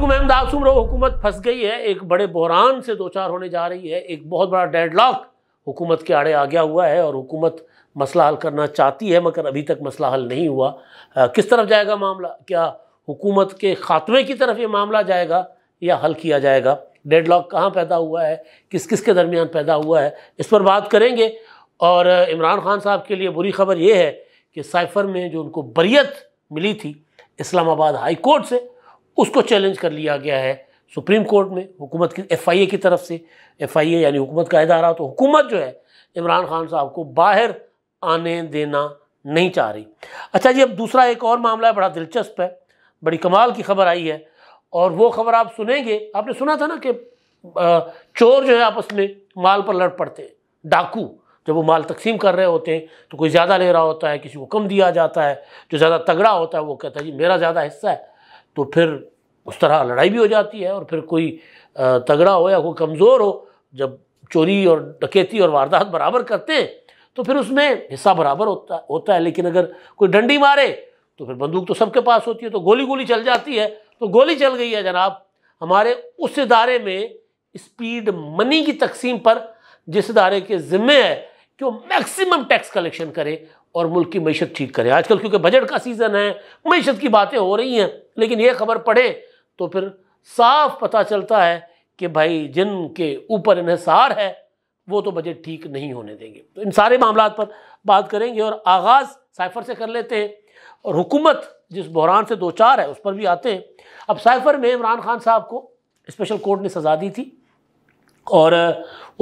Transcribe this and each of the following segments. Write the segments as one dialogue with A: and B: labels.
A: महबूब अहमदाद उम्र हुकूमत फंस गई है एक बड़े बहरान से दो चार होने जा रही है एक बहुत बड़ा डेड लॉक हुकूमत के आड़े आ गया हुआ है और हुकूमत मसला हल करना चाहती है मगर अभी तक मसला हल नहीं हुआ आ, किस तरफ जाएगा मामला क्या हुकूमत के ख़ात्मे की तरफ ये मामला जाएगा या हल किया जाएगा डेड लॉक कहाँ पैदा हुआ है किस किस के दरमियान पैदा हुआ है इस पर बात करेंगे और इमरान खान साहब के लिए बुरी खबर यह है कि साइफर में जो उनको बरीत मिली थी इस्लामाबाद हाई कोर्ट से उसको चैलेंज कर लिया गया है सुप्रीम कोर्ट में हुकूमत की एफ की तरफ से एफ यानी हुकूमत का अदारा तो हुकूमत जो है इमरान खान साहब को बाहर आने देना नहीं चाह रही अच्छा जी अब दूसरा एक और मामला है बड़ा दिलचस्प है बड़ी कमाल की खबर आई है और वो खबर आप सुनेंगे आपने सुना था ना कि चोर जो है आपस में माल पर लड़ पड़ते हैं डाकू जब वो माल तकसीम कर रहे होते हैं तो कोई ज़्यादा ले रहा होता है किसी को कम दिया जाता है जो ज़्यादा तगड़ा होता है वो कहता है जी मेरा ज़्यादा हिस्सा है तो फिर उस तरह लड़ाई भी हो जाती है और फिर कोई तगड़ा हो या कोई कमज़ोर हो जब चोरी और डकैती और वारदात बराबर करते हैं तो फिर उसमें हिस्सा बराबर होता होता है लेकिन अगर कोई डंडी मारे तो फिर बंदूक तो सबके पास होती है तो गोली गोली चल जाती है तो गोली चल गई है जनाब हमारे उस इदारे में स्पीड मनी की तकसीम पर जिस इदारे के ज़िम्मे है कि वो मैक्सिमम टैक्स कलेक्शन करे और मुल्क की मीशत ठीक करें आजकल क्योंकि बजट का सीज़न है मीशत की बातें हो रही हैं लेकिन ये खबर पढ़े तो फिर साफ पता चलता है कि भाई जिनके ऊपर इनसार है वो तो बजट ठीक नहीं होने देंगे तो इन सारे मामला पर बात करेंगे और आगाज़ साइफर से कर लेते हैं और हुकूमत जिस बहरान से दो चार है उस पर भी आते हैं अब साइफर में इमरान खान साहब को स्पेशल कोर्ट ने सज़ा दी थी और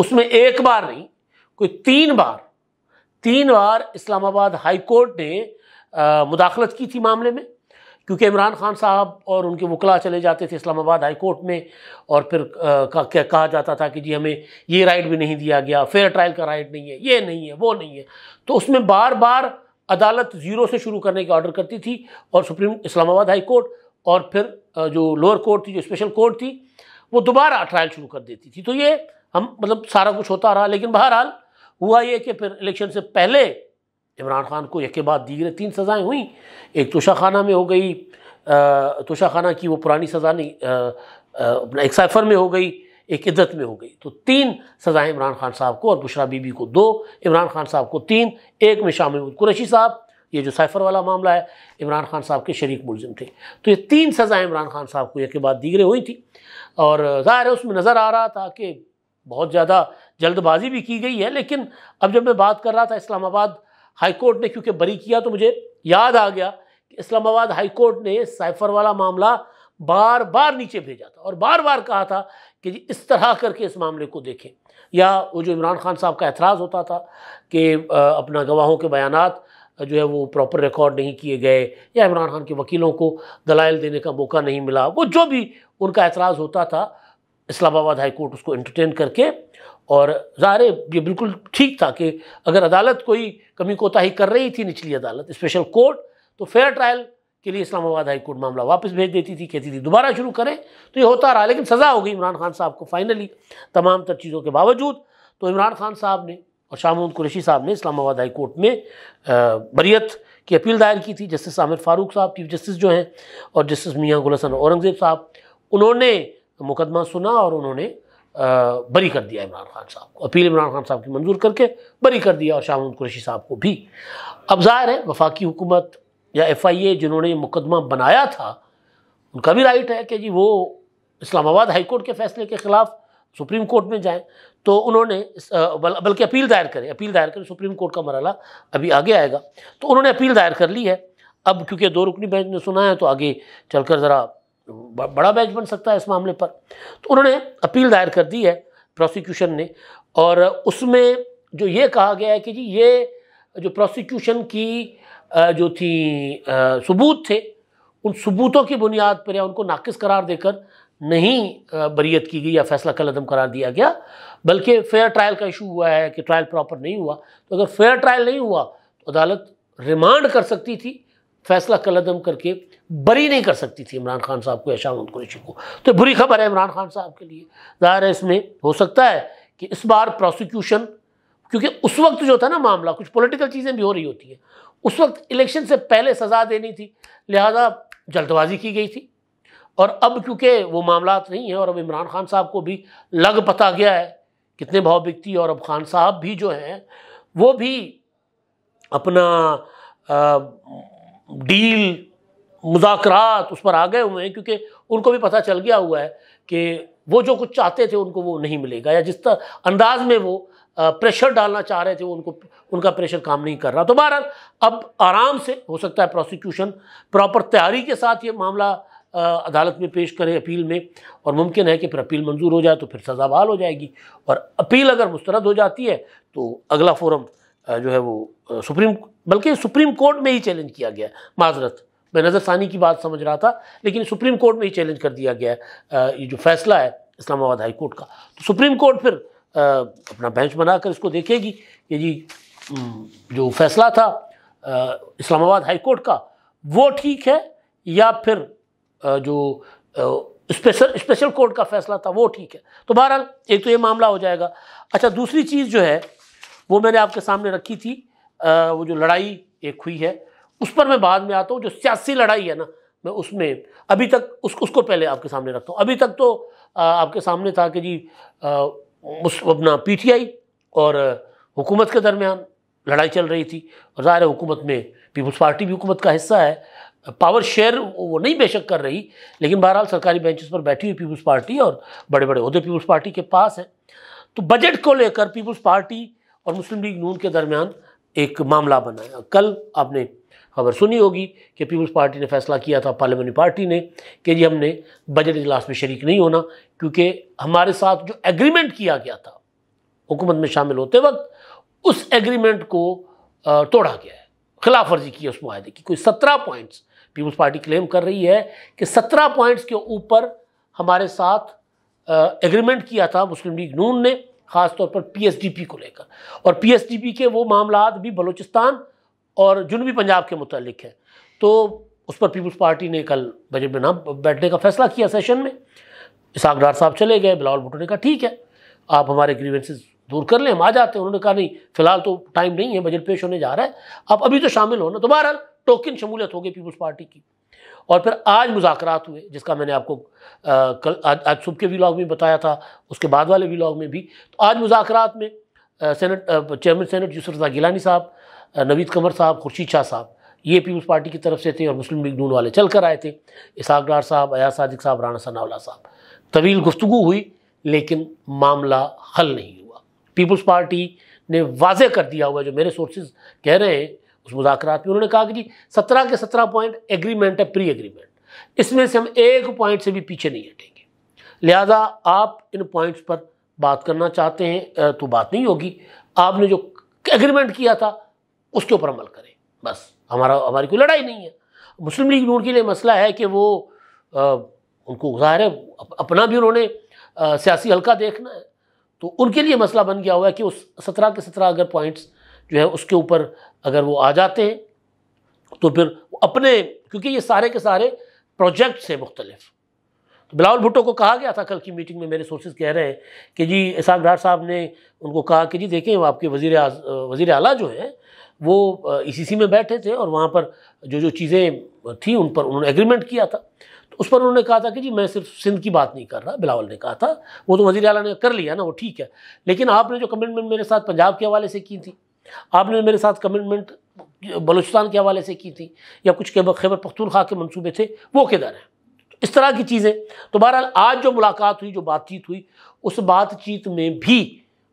A: उसमें एक बार नहीं कोई तीन बार तीन बार इस्लामाबाद हाई कोर्ट ने मुदाखलत की थी मामले में क्योंकि इमरान खान साहब और उनके वकला चले जाते थे इस्लामाबाद हाई कोर्ट में और फिर कहा का, कहा जाता था कि जी हमें ये राइट भी नहीं दिया गया फेयर ट्रायल का राइट नहीं है ये नहीं है वो नहीं है तो उसमें बार बार अदालत ज़ीरो से शुरू करने का ऑर्डर करती थी और सुप्रीम इस्लामाबाद हाई कोर्ट और फिर जो लोअर कोर्ट थी जो स्पेशल कोर्ट थी वो दोबारा ट्रायल शुरू कर देती थी तो ये हम मतलब सारा कुछ होता रहा लेकिन बहरहाल हुआ ये कि फिर इलेक्शन से पहले इमरान खान को एक के बाद दीगर तीन सज़ाएँ हुई एक तोशाखाना में हो गई तोशाखाना की वो पुरानी सज़ा नहीं अपना एक साइफर में हो गई एक इद्दत में हो गई तो तीन सज़ाएँ इमरान खान साहब को और बुशरा बीबी को दो इमरान खान साहब को तीन एक में शामिल कुरैशी साहब ये जो साइफर वाला मामला है इमरान खान साहब के शरीक मुलजिम थे तो ये तीन सज़ाएँ इमरान खान साहब को एक के बाद दीगरे हुई थी और ज़ाहिर है उसमें नज़र आ रहा था कि बहुत ज़्यादा जल्दबाजी भी की गई है लेकिन अब जब मैं बात कर रहा था इस्लामाबाद हाईकोर्ट ने क्योंकि बरी किया तो मुझे याद आ गया कि इस्लामाबाद हाईकोर्ट ने साइफर वाला मामला बार बार नीचे भेजा था और बार बार कहा था कि जी इस तरह करके इस मामले को देखें या वो जो इमरान खान साहब का एतराज़ होता था कि अपना गवाहों के बयान जो है वो प्रॉपर रिकॉर्ड नहीं किए गए या इमरान खान के वकीलों को दलाइल देने का मौका नहीं मिला वो जो भी उनका एतराज़ होता था इस्लामाबाद हाई कोर्ट उसको एंटरटेन करके और ज़ाहिर ये बिल्कुल ठीक था कि अगर अदालत कोई कमी कोताही कर रही थी निचली अदालत स्पेशल कोर्ट तो फेयर ट्रायल के लिए इस्लामाबाद हाई कोर्ट मामला वापस भेज देती थी कहती थी दोबारा शुरू करें तो ये होता रहा लेकिन सज़ा हो गई इमरान खान साहब को फाइनली तमाम तर चीज़ों के बावजूद तो इमरान खान साहब ने और शाहमूद कुरेशी साहब ने इस्लामाबाद हाई कोर्ट में बरीत की अपील दायर की थी जस्टिस आमिर फारूक साहब चीफ जस्टिस जो हैं और जस्टिस मियाँ गुल हसन औरंगज़ेब साहब उन्होंने तो मुकदमा सुना और उन्होंने बरी कर दिया इमरान खान साहब को अपील इमरान खान साहब की मंजूर करके बरी कर दिया और शाह महमूद कुरैशी साहब को भी अब ज़ाहिर है वफाकी हुकूमत या एफ आई ए जिन्होंने मुकदमा बनाया था उनका भी राइट है कि जी वो इस्लामाबाद हाई कोर्ट के फैसले के ख़िलाफ़ सुप्रीम कोर्ट में जाएं तो उन्होंने बल्कि अपील दायर करें अपील दायर करें सुप्रीम कोर्ट का मरला अभी आगे आएगा तो उन्होंने अपील दायर कर ली है अब क्योंकि दो रुकनी बेंच ने सुना है तो आगे चलकर ज़रा बड़ा बेंच बन सकता है इस मामले पर तो उन्होंने अपील दायर कर दी है प्रोसिक्यूशन ने और उसमें जो ये कहा गया है कि जी ये जो प्रोसिक्यूशन की जो थी सबूत थे उन सबूतों की बुनियाद पर या उनको नाकस करार देकर नहीं बरीत की गई या फैसला कलदम करार दिया गया बल्कि फेयर ट्रायल का इशू हुआ है कि ट्रायल प्रॉपर नहीं हुआ तो अगर फेयर ट्रायल नहीं हुआ तो अदालत रिमांड कर सकती थी फैसला कलदम करके बरी नहीं कर सकती थी इमरान खान साहब को ऐशा शाहरुख कुरैशी को तो बुरी खबर है इमरान खान साहब के लिए ज़ाहिर है इसमें हो सकता है कि इस बार प्रोसिक्यूशन क्योंकि उस वक्त जो था ना मामला कुछ पॉलिटिकल चीज़ें भी हो रही होती हैं उस वक्त इलेक्शन से पहले सज़ा देनी थी लिहाजा जल्दबाजी की गई थी और अब क्योंकि वो मामला नहीं हैं और अब इमरान खान साहब को भी लग पता गया है कितने भाव बिकती और अब खान साहब भी जो हैं वो भी अपना आ, डील मुजाकरात उस पर आ गए हुए हैं क्योंकि उनको भी पता चल गया हुआ है कि वो जो कुछ चाहते थे उनको वो नहीं मिलेगा या जिस तरह अंदाज में वो प्रेशर डालना चाह रहे थे वो उनको उनका प्रेशर काम नहीं कर रहा तो बहरहाल अब आराम से हो सकता है प्रोसिक्यूशन प्रॉपर तैयारी के साथ ये मामला अदालत में पेश करें अपील में और मुमकिन है कि फिर अपील मंजूर हो जाए तो फिर सजा बहाल हो जाएगी और अपील अगर मुस्तरद हो जाती है तो अगला फोरम जो है वो सुप्रीम बल्कि सुप्रीम कोर्ट में ही चैलेंज किया गया माजरत मैं नज़रसानी की बात समझ रहा था लेकिन सुप्रीम कोर्ट में ही चैलेंज कर दिया गया है ये जो फैसला है इस्लामाबाद हाई कोर्ट का तो सुप्रीम कोर्ट फिर अपना बेंच बनाकर इसको देखेगी कि जी जो फैसला था इस्लामाबाद हाई कोर्ट का वो ठीक है या फिर जो स्पेशल स्पेशल कोर्ट का फैसला था वो ठीक है तो बहरहाल एक तो ये मामला हो जाएगा अच्छा दूसरी चीज़ जो है वो मैंने आपके सामने रखी थी वो जो लड़ाई एक हुई है उस पर मैं बाद में आता हूँ जो सियासी लड़ाई है ना मैं उसमें अभी तक उस उसको पहले आपके सामने रखता हूँ अभी तक तो आपके सामने था कि जी अपना पी टी आई और हुकूमत के दरमियान लड़ाई चल रही थी और ज़ाहिर हुकूमत में पीपल्स पार्टी भी हुकूमत का हिस्सा है पावर शेयर वो नहीं बेशक कर रही लेकिन बहरहाल सरकारी बेंचेस पर बैठी हुई पीपल्स पार्टी और बड़े बड़े उहदे पीपल्स पार्टी के पास है तो बजट को लेकर पीपल्स पार्टी और मुस्लिम लीग नून के दरमियान एक मामला बनाया कल आपने खबर सुनी होगी कि पीपल्स पार्टी ने फैसला किया था पार्लियामेंट्री पार्टी ने कि जी हमने बजट इजलास में शरीक नहीं होना क्योंकि हमारे साथ जो एग्रीमेंट किया गया था हुकूमत में शामिल होते वक्त उस एग्रीमेंट को तोड़ा गया है खिलाफ वर्जी की उस माहे की कोई सत्रह पॉइंट्स पीपल्स पार्टी क्लेम कर रही है कि सत्रह पॉइंट्स के ऊपर हमारे साथ एग्रीमेंट किया था मुस्लिम लीग नून ने ख़ासतौर पर पी को लेकर और पी के वो मामला भी बलूचिस्तान और जुनूबी पंजाब के मतलब हैं तो उस पर पीपल्स पार्टी ने कल बजट में नाम बैठने का फैसला किया सेशन में इसाक डार साहब चले गए बिलावल भुट्टो ने कहा ठीक है आप हमारे ग्रीवेंसेज दूर कर लें हम आ जाते हैं उन्होंने कहा नहीं फिलहाल तो टाइम नहीं है बजट पेश होने जा रहा है आप अभी तो शामिल होना तो बहरहाल टोकन शमूलियत हो गई पीपल्स पार्टी की और फिर आज मुजाकर हुए जिसका मैंने आपको कल आज, आज सुबह के व्लॉग में बताया था उसके बाद वाले व्लॉग में भी तो आज मुजाकर में senate chairman senate Yousaf Raza Gilani साहब नवीद कमर साहब खुर्शीद शाह साहब ये पीपल्स पार्टी की तरफ से थे और मुस्लिम लीग नून वाले चल कर आए थे इसाक डार साहब अया सादिक साहब राना सनावला साहब तवील गुफ्तु हुई लेकिन मामला हल नहीं हुआ पीपल्स पार्टी ने वाजह कर दिया हुआ जो मेरे सोर्सेज कह रहे हैं उस मुजाकर में उन्होंने कहा कि जी सत्रह के सत्रह पॉइंट एग्रीमेंट है प्री एग्रीमेंट इसमें से हम एक पॉइंट से भी पीछे नहीं हटेंगे लिहाजा आप इन पॉइंट्स पर बात करना चाहते हैं तो बात नहीं होगी आपने जो एग्रीमेंट किया था उसके ऊपर अमल करें बस हमारा हमारी कोई लड़ाई नहीं है मुस्लिम लीग नून के लिए मसला है कि वो आ, उनको उजाहर है अपना भी उन्होंने सियासी हल्का देखना है तो उनके लिए मसला बन गया हुआ है कि उस सत्रह के सत्रह अगर पॉइंट्स जो है उसके ऊपर अगर वो आ जाते हैं तो फिर अपने क्योंकि ये सारे के सारे प्रोजेक्ट्स हैं मुख्तलिफ तो बिलावल भुट्टो को कहा गया था कल की मीटिंग में मेरे सोर्सेज कह रहे हैं कि जी इसाक डार साहब ने उनको कहा कि जी देखें आपके वजीर वजीर अला जो हैं वो ई e में बैठे थे और वहाँ पर जो जो चीज़ें थी उन पर उन्होंने एग्रीमेंट किया था तो उस पर उन्होंने कहा था कि जी मैं सिर्फ सिंध की बात नहीं कर रहा बिलावल ने कहा था वो तो वजी अला ने कर लिया ना वो ठीक है लेकिन आपने जो कमिटमेंट मेरे साथ पंजाब के हवाले से की थी आपने मेरे साथ कमिटमेंट बलूचिस्तान के हवाले से की थी या कुछ के खैबर पख्तूनखा के मंसूबे थे वो किधर हैं इस तरह की चीज़ें तो बहरहाल आज जो मुलाकात हुई जो बातचीत हुई उस बातचीत में भी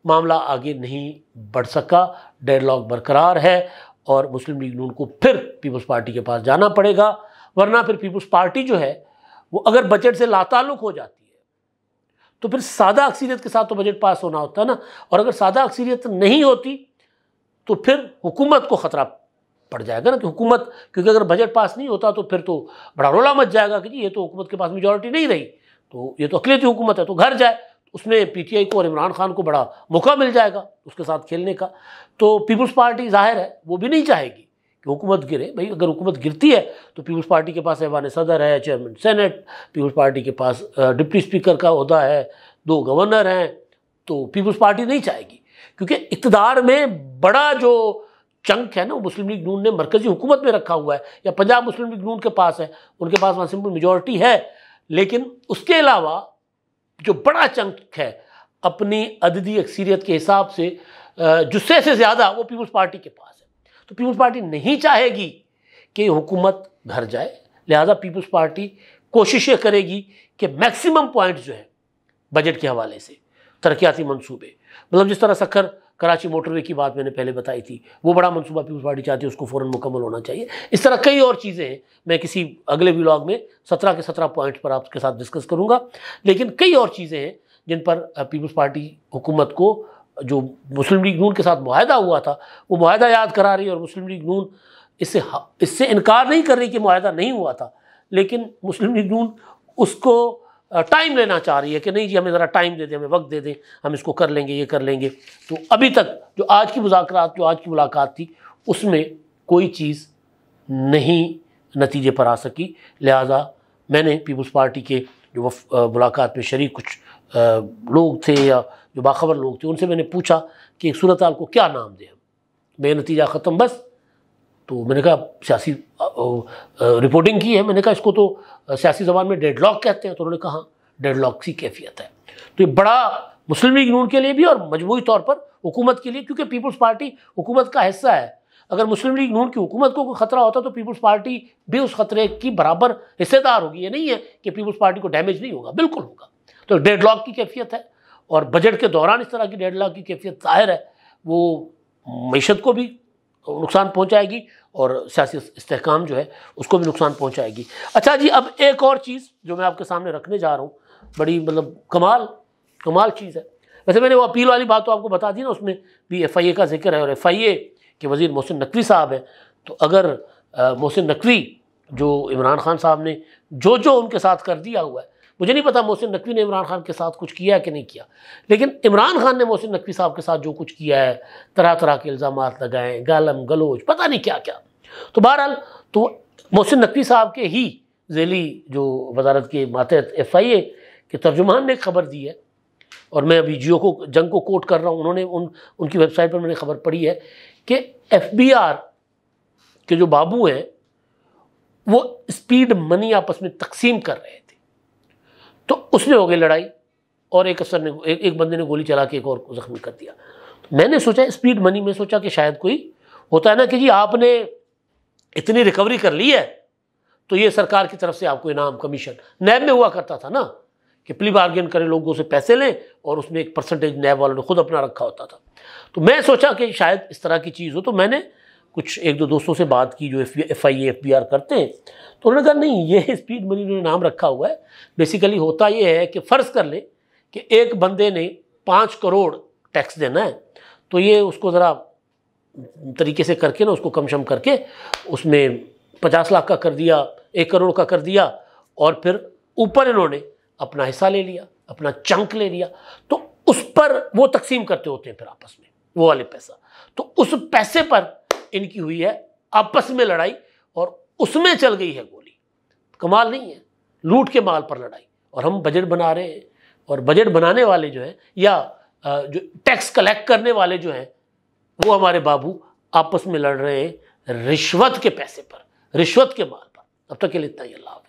A: मामला आगे नहीं बढ़ सका डायलॉग बरकरार है और मुस्लिम लीग नून को फिर पीपल्स पार्टी के पास जाना पड़ेगा वरना फिर पीपल्स पार्टी जो है वो अगर बजट से लातालुक हो जाती है तो फिर सादा अक्सरीत के साथ तो बजट पास होना होता है ना और अगर सादा अक्सरीत नहीं होती तो फिर हुकूमत को ख़तरा पड़ जाएगा ना कि हुकूमत क्योंकि अगर बजट पास नहीं होता तो फिर तो बड़ा रोला मच जाएगा कि जी ये तो हुकूमत के पास मेजोरिटी नहीं रही तो ये तो अकलीती हुकूमत है तो घर जाए तो उसमें पीटीआई को और इमरान खान को बड़ा मौका मिल जाएगा उसके साथ खेलने का तो पीपल्स पार्टी जाहिर है वो भी नहीं चाहेगी कि हुकूमत गिरे भाई अगर हुकूमत गिरती है तो पीपल्स पार्टी के पास एवान सदर है चेयरमैन सेनेट पीपल्स पार्टी के पास डिप्टी स्पीकर का अहदा है दो गवर्नर हैं तो पीपल्स पार्टी नहीं चाहेगी क्योंकि इकतदार में बड़ा जो चंक है ना मुस्लिम लीग नून ने मरकजी हुकूमत में रखा हुआ है या पंजाब मुस्लिम लीग नून के पास है उनके पास वहाँ सिंपल मेजोरिटी है लेकिन उसके अलावा जो बड़ा चंक है अपनी अददी अक्सरियत के हिसाब से जुस्से से ज़्यादा वो पीपल्स पार्टी के पास है तो पीपल्स पार्टी नहीं चाहेगी कि हुकूमत घर जाए लिहाजा पीपल्स पार्टी कोशिश करेगी कि मैक्सिमम पॉइंट जो है बजट के हवाले से तरक्याती मनसूबे मतलब जिस तरह सखर कराची मोटरवे की बात मैंने पहले बताई थी वो बड़ा मनसूबा पीपल्स पार्टी चाहती है उसको फ़ौरन मुकम्मल होना चाहिए इस तरह कई और चीज़ें हैं मैं किसी अगले व्लॉग में सत्रह के सत्रह पॉइंट पर आपके साथ डिस्कस करूँगा लेकिन कई और चीज़ें हैं जिन पर पीपल्स पार्टी हुकूमत को जो मुस्लिम लीग नून के साथ माहदा हुआ था वो माहदा याद करा रही है और मुस्लिम लीग नून इससे इससे इनकार नहीं कर रही कि माहदा नहीं हुआ था लेकिन मुस्लिम लीग नून उसको टाइम लेना चाह रही है कि नहीं जी हमें ज़रा टाइम दे दें हमें वक्त दे दें हम इसको कर लेंगे ये कर लेंगे तो अभी तक जो आज की मुजाकर जो आज की मुलाकात थी उसमें कोई चीज़ नहीं नतीजे पर आ सकी लिहाजा मैंने पीपल्स पार्टी के जो वफ मुलाकात में शरीक कुछ लोग थे या जो बाखबर लोग थे उनसे मैंने पूछा कि सूरत को क्या नाम दें बेनतीजा ख़त्म बस तो मैंने कहा सियासी रिपोर्टिंग की है मैंने कहा इसको तो सियासी जबान में डेड लॉक कहते हैं तो उन्होंने कहा डेड लॉक सी कैफियत है तो ये बड़ा मुस्लिम लीग नून के लिए भी और मजबूरी तौर पर हुकूमत के लिए क्योंकि पीपल्स पार्टी हुकूमत का हिस्सा है अगर मुस्लिम लीग नून की हुकूमत को कोई खतरा होता तो पीपल्स पार्टी भी उस खतरे की बराबर हिस्सेदार होगी ये नहीं है कि पीपल्स पार्टी को डैमेज नहीं होगा बिल्कुल होगा तो डेढ़ लाख की कैफियत है और बजट के दौरान इस तरह की डेढ़ लाख की कैफियत जाहिर है वो मीशत को भी नुकसान पहुंचाएगी और सियासी इसकाम जो है उसको भी नुकसान पहुंचाएगी अच्छा जी अब एक और चीज़ जो मैं आपके सामने रखने जा रहा हूँ बड़ी मतलब कमाल कमाल चीज़ है वैसे मैंने वो अपील वाली बात तो आपको बता दी ना उसमें भी एफ आई ए का जिक्र है और एफ आई ए के वज़ी मोहसिन नकवी साहब हैं तो अगर मोहसिन नकवी जो इमरान खान साहब ने जो जो उनके साथ कर दिया हुआ है मुझे नहीं पता मोहसिन नकवी ने इमरान खान के साथ कुछ किया कि नहीं किया लेकिन इमरान खान ने मोहसिन नकवी साहब के साथ जो कुछ किया है तरह तरह के इल्ज़ाम लगाए गालम गलोच पता नहीं क्या क्या तो बहरहाल तो मोहसिन नकवी साहब के ही जैली जो वजारत के मातहत एफ आई ए के तर्जुमान ने खबर दी है और मैं अभी जियो को जंग को कोट कर रहा हूँ उन्होंने उन उनकी वेबसाइट पर मैंने खबर पढ़ी है कि एफ बी आर के जो बाबू हैं वो स्पीड मनी आपस में तकसीम कर रहे हैं तो उसने हो गई लड़ाई और एक असर ने एक, एक बंदे ने गोली चला के एक और को जख्मी कर दिया तो मैंने सोचा स्पीड मनी में सोचा कि शायद कोई होता है ना कि जी आपने इतनी रिकवरी कर ली है तो ये सरकार की तरफ से आपको इनाम कमीशन नैब में हुआ करता था ना कि प्ली बार्गेन करें लोगों से पैसे लें और उसमें एक परसेंटेज नैब वालों ने खुद अपना रखा होता था तो मैं सोचा कि शायद इस तरह की चीज़ हो तो मैंने कुछ एक दो दोस्तों से बात की जो F I F B R करते हैं तो उन्होंने कहा नहीं ये स्पीड मनी उन्होंने नाम रखा हुआ है बेसिकली होता ये है कि फ़र्ज़ कर लें कि एक बंदे ने पाँच करोड़ टैक्स देना है तो ये उसको ज़रा तरीके से करके ना उसको कम शम करके उसमें पचास लाख का कर दिया एक करोड़ का कर दिया और फिर ऊपर इन्होंने अपना हिस्सा ले लिया अपना चंक ले लिया तो उस पर वो तकसीम करते होते हैं फिर आपस में वो वाले पैसा तो उस पैसे पर इनकी हुई है आपस में लड़ाई और उसमें चल गई है गोली कमाल नहीं है लूट के माल पर लड़ाई और हम बजट बना रहे हैं और बजट बनाने वाले जो हैं या जो टैक्स कलेक्ट करने वाले जो हैं वो हमारे बाबू आपस में लड़ रहे हैं रिश्वत के पैसे पर रिश्वत के माल पर अब तक के लिए इतना ही अल्लाह